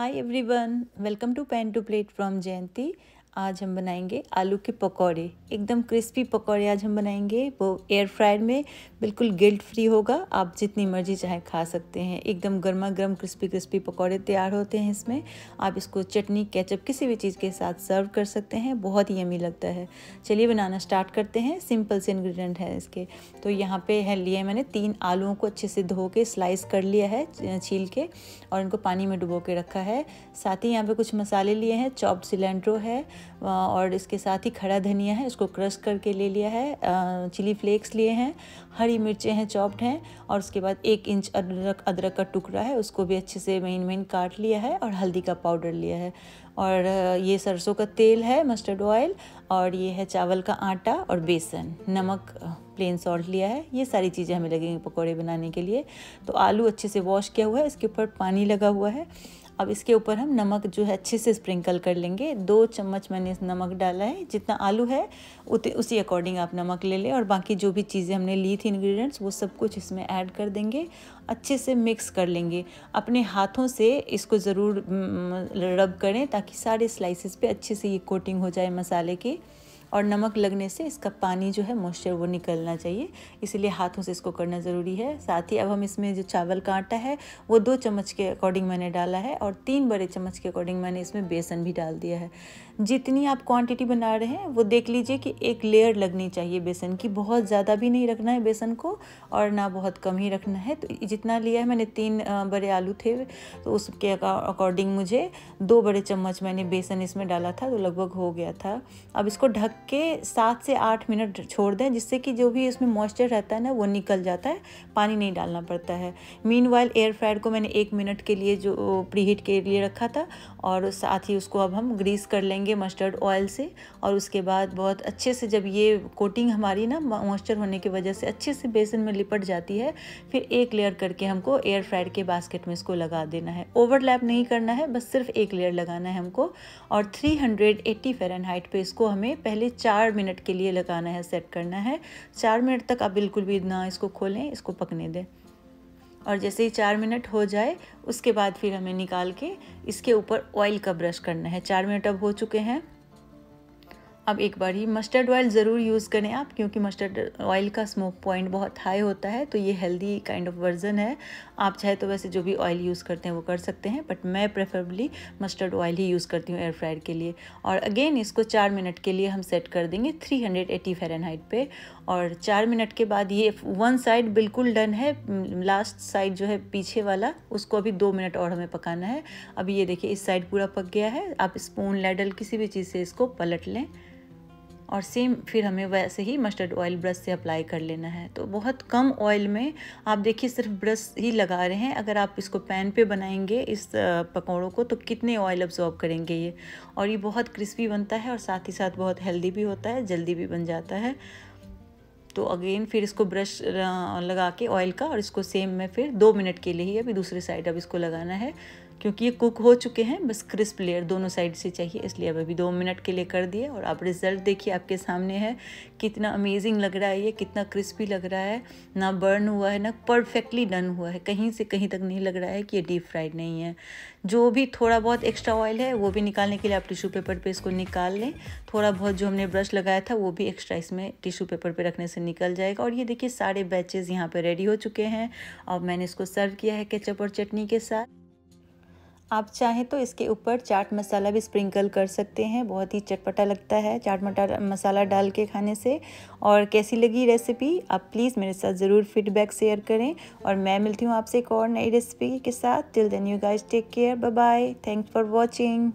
Hi everyone, welcome to Pen to Plate from Jayanti. आज हम बनाएंगे आलू के पकौड़े एकदम क्रिस्पी पकौड़े आज हम बनाएंगे वो एयर फ्रायर में बिल्कुल गिल्ट फ्री होगा आप जितनी मर्जी चाहे खा सकते हैं एकदम गर्मा गर्म क्रिस्पी क्रिस्पी पकौड़े तैयार होते हैं इसमें आप इसको चटनी केचप किसी भी चीज़ के साथ सर्व कर सकते हैं बहुत ही यमी लगता है चलिए बनाना स्टार्ट करते हैं सिंपल से इन्ग्रीडियंट है इसके तो यहाँ पर है लिए मैंने तीन आलुओं को अच्छे से धो के स्लाइस कर लिया है छील के और इनको पानी में डुबो के रखा है साथ ही यहाँ पर कुछ मसाले लिए हैं चॉप्ड सिलेंड्रो है और इसके साथ ही खड़ा धनिया है इसको क्रश करके ले लिया है चिली फ्लेक्स लिए हैं हरी मिर्चें हैं चॉप्ड हैं और उसके बाद एक इंच अदरक अदरक का टुकड़ा है उसको भी अच्छे से मेन मेन काट लिया है और हल्दी का पाउडर लिया है और ये सरसों का तेल है मस्टर्ड ऑयल और ये है चावल का आटा और बेसन नमक प्लेन सॉल्ट लिया है ये सारी चीज़ें हमें लगेंगी पकौड़े बनाने के लिए तो आलू अच्छे से वॉश किया हुआ है इसके ऊपर पानी लगा हुआ है अब इसके ऊपर हम नमक जो है अच्छे से स्प्रिंकल कर लेंगे दो चम्मच मैंने नमक डाला है जितना आलू है उत उसी अकॉर्डिंग आप नमक ले लें और बाकी जो भी चीज़ें हमने ली थी इंग्रेडिएंट्स वो सब कुछ इसमें ऐड कर देंगे अच्छे से मिक्स कर लेंगे अपने हाथों से इसको ज़रूर रब करें ताकि सारे स्लाइसिस पे अच्छे से ये कोटिंग हो जाए मसाले की और नमक लगने से इसका पानी जो है मॉइस्चर वो निकलना चाहिए इसलिए हाथों से इसको करना ज़रूरी है साथ ही अब हम इसमें जो चावल का आटा है वो दो चम्मच के अकॉर्डिंग मैंने डाला है और तीन बड़े चम्मच के अकॉर्डिंग मैंने इसमें बेसन भी डाल दिया है जितनी आप क्वांटिटी बना रहे हैं वो देख लीजिए कि एक लेयर लगनी चाहिए बेसन की बहुत ज़्यादा भी नहीं रखना है बेसन को और ना बहुत कम ही रखना है तो जितना लिया है मैंने तीन बड़े आलू थे तो उसके अकॉर्डिंग मुझे दो बड़े चम्मच मैंने बेसन इसमें डाला था तो लगभग हो गया था अब इसको ढक के सात से आठ मिनट छोड़ दें जिससे कि जो भी उसमें मॉइस्चर रहता है ना वो निकल जाता है पानी नहीं डालना पड़ता है मीन वाइल एयर फ्रायर को मैंने एक मिनट के लिए जो प्री हीट के लिए रखा था और साथ ही उसको अब हम ग्रीस कर लेंगे मस्टर्ड ऑयल से और उसके बाद बहुत अच्छे से जब ये कोटिंग हमारी ना मॉइस्चर होने की वजह से अच्छे से बेसन में लिपट जाती है फिर एक लेयर करके हमको एयर फ्राइड के बास्केट में इसको लगा देना है ओवरलैप नहीं करना है बस सिर्फ एक लेयर लगाना है हमको और 380 फ़ारेनहाइट पे इसको हमें पहले चार मिनट के लिए लगाना है सेट करना है चार मिनट तक आप बिल्कुल भी ना इसको खोलें इसको पकने दें और जैसे ही चार मिनट हो जाए उसके बाद फिर हमें निकाल के इसके ऊपर ऑयल का ब्रश करना है चार मिनट अब हो चुके हैं अब एक बार ही मस्टर्ड ऑयल ज़रूर यूज़ करें आप क्योंकि मस्टर्ड ऑयल का स्मोक पॉइंट बहुत हाई होता है तो ये हेल्दी काइंड ऑफ वर्जन है आप चाहे तो वैसे जो भी ऑयल यूज़ करते हैं वो कर सकते हैं बट मैं प्रेफरेबली मस्टर्ड ऑयल ही यूज़ करती हूँ एयर फ्रायर के लिए और अगेन इसको चार मिनट के लिए हम सेट कर देंगे थ्री हंड्रेड एटी फ़ारेनहाइट पर और चार मिनट के बाद ये वन साइड बिल्कुल डन है लास्ट साइड जो है पीछे वाला उसको अभी दो मिनट और हमें पकाना है अभी ये देखिए इस साइड पूरा पक गया है आप स्पून लेडल किसी भी चीज़ से इसको पलट लें और सेम फिर हमें वैसे ही मस्टर्ड ऑयल ब्रश से अप्लाई कर लेना है तो बहुत कम ऑयल में आप देखिए सिर्फ ब्रश ही लगा रहे हैं अगर आप इसको पैन पे बनाएंगे इस पकौड़ों को तो कितने ऑयल अब्जॉर्ब करेंगे ये और ये बहुत क्रिस्पी बनता है और साथ ही साथ बहुत हेल्दी भी होता है जल्दी भी बन जाता है तो अगेन फिर इसको ब्रश लगा के ऑयल का और इसको सेम में फिर दो मिनट के लिए ही अभी दूसरी साइड अब इसको लगाना है क्योंकि ये कुक हो चुके हैं बस क्रिस्प लेयर दोनों साइड से चाहिए इसलिए अब अभी दो मिनट के लिए कर दिए और आप रिज़ल्ट देखिए आपके सामने है कितना अमेजिंग लग रहा है ये कितना क्रिस्पी लग रहा है ना बर्न हुआ है ना परफेक्टली डन हुआ है कहीं से कहीं तक नहीं लग रहा है कि ये डीप फ्राइड नहीं है जो भी थोड़ा बहुत एक्स्ट्रा ऑयल है वो भी निकालने के लिए आप टिशू पेपर पर पे इसको निकाल लें थोड़ा बहुत जो हमने ब्रश लगाया था वो भी एक्स्ट्रा इसमें टिशू पेपर पर रखने से निकल जाएगा और ये देखिए सारे बैचेज़ यहाँ पर रेडी हो चुके हैं और मैंने इसको सर्व किया है केचप और चटनी के साथ आप चाहें तो इसके ऊपर चाट मसाला भी स्प्रिंकल कर सकते हैं बहुत ही चटपटा लगता है चाट मसाला डाल के खाने से और कैसी लगी रेसिपी आप प्लीज़ मेरे साथ ज़रूर फीडबैक शेयर करें और मैं मिलती हूँ आपसे एक और नई रेसिपी के साथ till then you guys take care bye bye thanks for watching